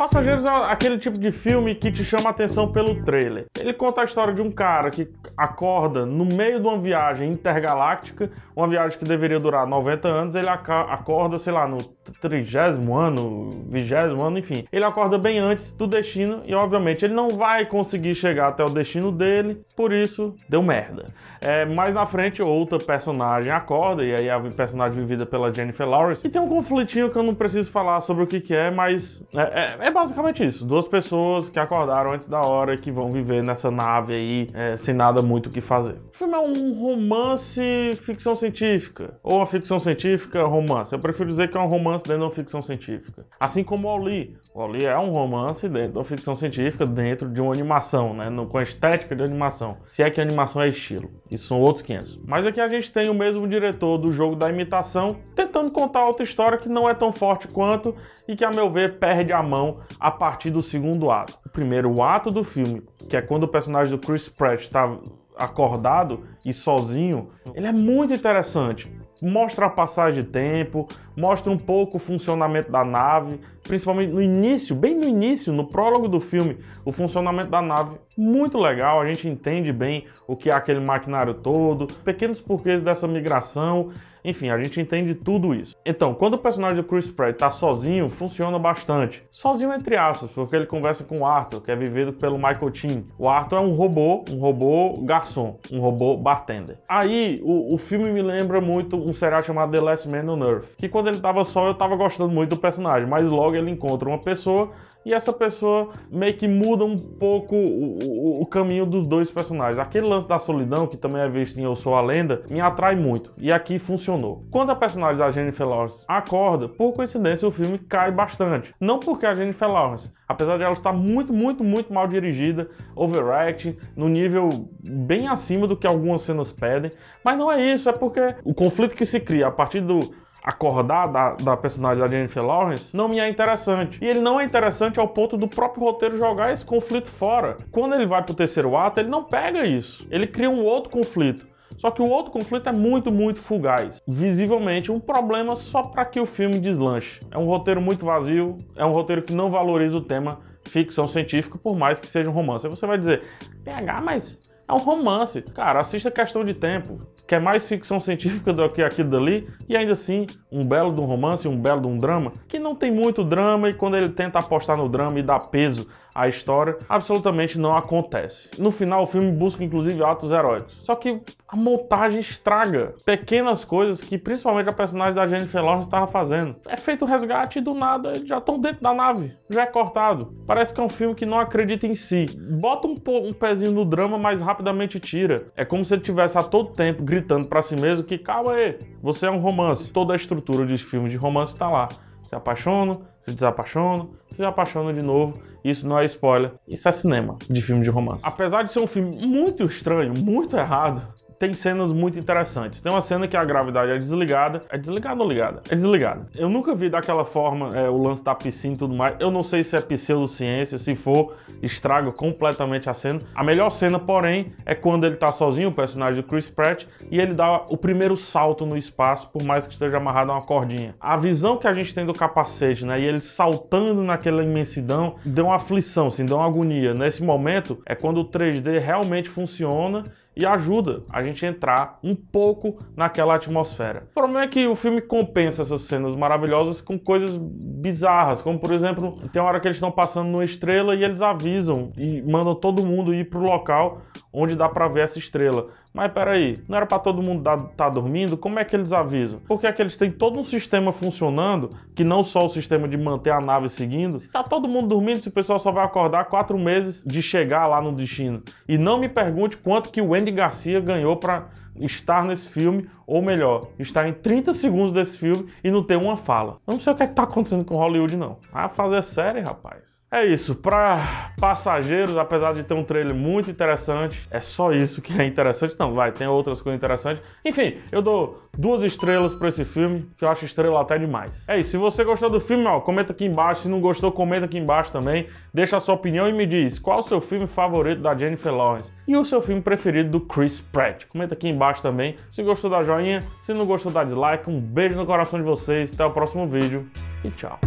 Passageiros é aquele tipo de filme que te chama a atenção pelo trailer. Ele conta a história de um cara que acorda no meio de uma viagem intergaláctica, uma viagem que deveria durar 90 anos, ele acorda, sei lá, no trigésimo ano, vigésimo ano, enfim. Ele acorda bem antes do destino e, obviamente, ele não vai conseguir chegar até o destino dele, por isso deu merda. É, mais na frente, outra personagem acorda, e aí a personagem vivida pela Jennifer Lawrence, e tem um conflitinho que eu não preciso falar sobre o que, que é, mas é, é, é é basicamente isso. Duas pessoas que acordaram antes da hora e que vão viver nessa nave aí é, sem nada muito o que fazer. O filme é um romance ficção científica. Ou a ficção científica romance. Eu prefiro dizer que é um romance dentro de uma ficção científica. Assim como o Oli. O Oli é um romance dentro de uma ficção científica, dentro de uma animação, né? No, com a estética de animação. Se é que animação é estilo. Isso são outros 500. Mas aqui a gente tem o mesmo diretor do jogo da imitação tentando contar outra história que não é tão forte quanto e que, a meu ver, perde a mão a partir do segundo ato. O primeiro ato do filme, que é quando o personagem do Chris Pratt está acordado e sozinho, ele é muito interessante. Mostra a passagem de tempo, mostra um pouco o funcionamento da nave, principalmente no início, bem no início, no prólogo do filme, o funcionamento da nave muito legal, a gente entende bem o que é aquele maquinário todo, pequenos porquês dessa migração, enfim, a gente entende tudo isso. Então, quando o personagem do Chris Pratt tá sozinho, funciona bastante. Sozinho entre aspas, porque ele conversa com o Arthur, que é vivido pelo Michael Chin. O Arthur é um robô, um robô garçom, um robô bartender. Aí, o, o filme me lembra muito um serial chamado The Last Man on Earth, que quando ele estava só, eu estava gostando muito do personagem, mas logo ele encontra uma pessoa e essa pessoa meio que muda um pouco o, o, o, caminho dos dois personagens. Aquele lance da solidão, que também é visto em Eu Sou a Lenda, me atrai muito. E aqui funcionou. Quando a personagem da Jennifer Lawrence acorda, por coincidência o filme cai bastante. Não porque a Jennifer Lawrence, apesar de ela estar muito, muito, muito mal dirigida, overacting, no nível bem acima do que algumas cenas pedem, mas não é isso, é porque o conflito que se cria a partir do acordar da, da personagem da Jennifer Lawrence não me é interessante. E ele não é interessante ao ponto do próprio roteiro jogar esse conflito fora. Quando ele vai pro terceiro ato, ele não pega isso. Ele cria um outro conflito. Só que o outro conflito é muito, muito fugaz. Visivelmente, um problema só para que o filme deslanche. É um roteiro muito vazio, é um roteiro que não valoriza o tema ficção científica, por mais que seja um romance. Aí você vai dizer, PH, mas é um romance. Cara, assista Questão de Tempo. Quer é mais ficção científica do que aquilo dali? E ainda assim, um belo de um romance, um belo de um drama, que não tem muito drama e quando ele tenta apostar no drama e dar peso a história, absolutamente não acontece. No final, o filme busca inclusive atos heróicos. Só que a montagem estraga pequenas coisas que principalmente a personagem da Jennifer Lawrence estava fazendo. É feito o resgate e do nada já estão dentro da nave, já é cortado. Parece que é um filme que não acredita em si. Bota um, um pezinho no drama, mas rapidamente tira. É como se ele tivesse a todo tempo gritando para si mesmo que calma aí, você é um romance. Toda a estrutura de filmes de romance está lá se apaixonam, se desapaixonam, se apaixonam de novo. Isso não é spoiler, isso é cinema de filme de romance. Apesar de ser um filme muito estranho, muito errado, tem cenas muito interessantes. Tem uma cena que a gravidade é desligada. É desligada ou ligada? É desligada. Eu nunca vi daquela forma é, o lance da piscina e tudo mais. Eu não sei se é pseudociência, se for, estraga completamente a cena. A melhor cena, porém, é quando ele tá sozinho, o personagem do Chris Pratt, e ele dá o primeiro salto no espaço, por mais que esteja amarrado a uma cordinha. A visão que a gente tem do capacete, né, e ele saltando naquela imensidão, deu uma aflição, assim, deu uma agonia. Nesse momento é quando o 3D realmente funciona e ajuda a gente a entrar um pouco naquela atmosfera. O problema é que o filme compensa essas cenas maravilhosas com coisas bizarras, como por exemplo, tem uma hora que eles estão passando numa estrela e eles avisam e mandam todo mundo ir pro local onde dá para ver essa estrela. Mas peraí, não era para todo mundo estar tá dormindo? Como é que eles avisam? Porque é que eles têm todo um sistema funcionando, que não só o sistema de manter a nave seguindo. Se tá todo mundo dormindo, se o pessoal só vai acordar quatro meses de chegar lá no destino. E não me pergunte quanto que o Andy Garcia ganhou para estar nesse filme, ou melhor, estar em 30 segundos desse filme e não ter uma fala. Eu não sei o que é está acontecendo com Hollywood, não. Vai fazer série, rapaz. É isso, para passageiros, apesar de ter um trailer muito interessante, é só isso que é interessante, não, vai, tem outras coisas interessantes. Enfim, eu dou duas estrelas para esse filme, que eu acho estrela até demais. É isso, se você gostou do filme, ó, comenta aqui embaixo, se não gostou, comenta aqui embaixo também, deixa a sua opinião e me diz qual o seu filme favorito da Jennifer Lawrence e o seu filme preferido do Chris Pratt. Comenta aqui embaixo embaixo também. Se gostou, dá joinha. Se não gostou, dá dislike. Um beijo no coração de vocês. Até o próximo vídeo e tchau.